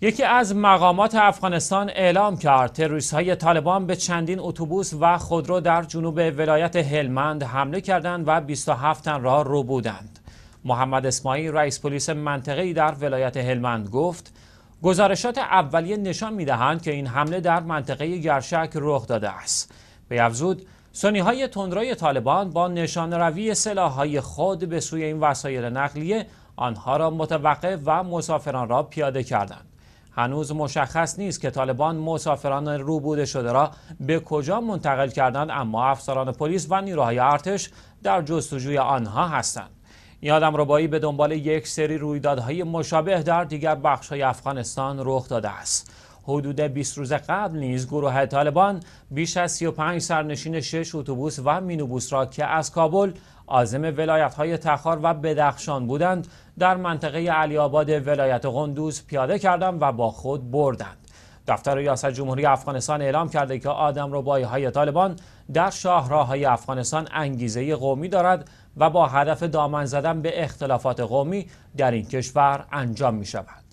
یکی از مقامات افغانستان اعلام کرد تروریست های طالبان به چندین اتوبوس و خودرو در جنوب ولایت هلمند حمله کردند و 27 تن را رو بودند. محمد اسماعیل رئیس پلیس منطقه‌ای در ولایت هلمند گفت گزارشات اولیه نشان میدهند که این حمله در منطقه گرشک رخ داده است. به افزود سنی های تندروی طالبان با نشان روی سلاح های خود به سوی این وسایل نقلیه آنها را متوقف و مسافران را پیاده کردند. هنوز مشخص نیست که طالبان مسافران روبوده شده را به کجا منتقل کردند اما افسران پلیس و نیروهای ارتش در جستجوی آنها هستند این آدم ربایی به دنبال یک سری رویدادهای مشابه در دیگر بخشهای افغانستان رخ داده است حدود 20 روز قبل نیز گروه طالبان بیش از 35 سرنشین شش اتوبوس و مینوبوس را که از کابل عازم های تخار و بدخشان بودند در منطقه علی آباد ولایت قندوز پیاده کردند و با خود بردند. دفتر ریاست جمهوری افغانستان اعلام کرده که آدم ربایی های طالبان در های افغانستان انگیزه قومی دارد و با هدف دامن زدن به اختلافات قومی در این کشور انجام می شود.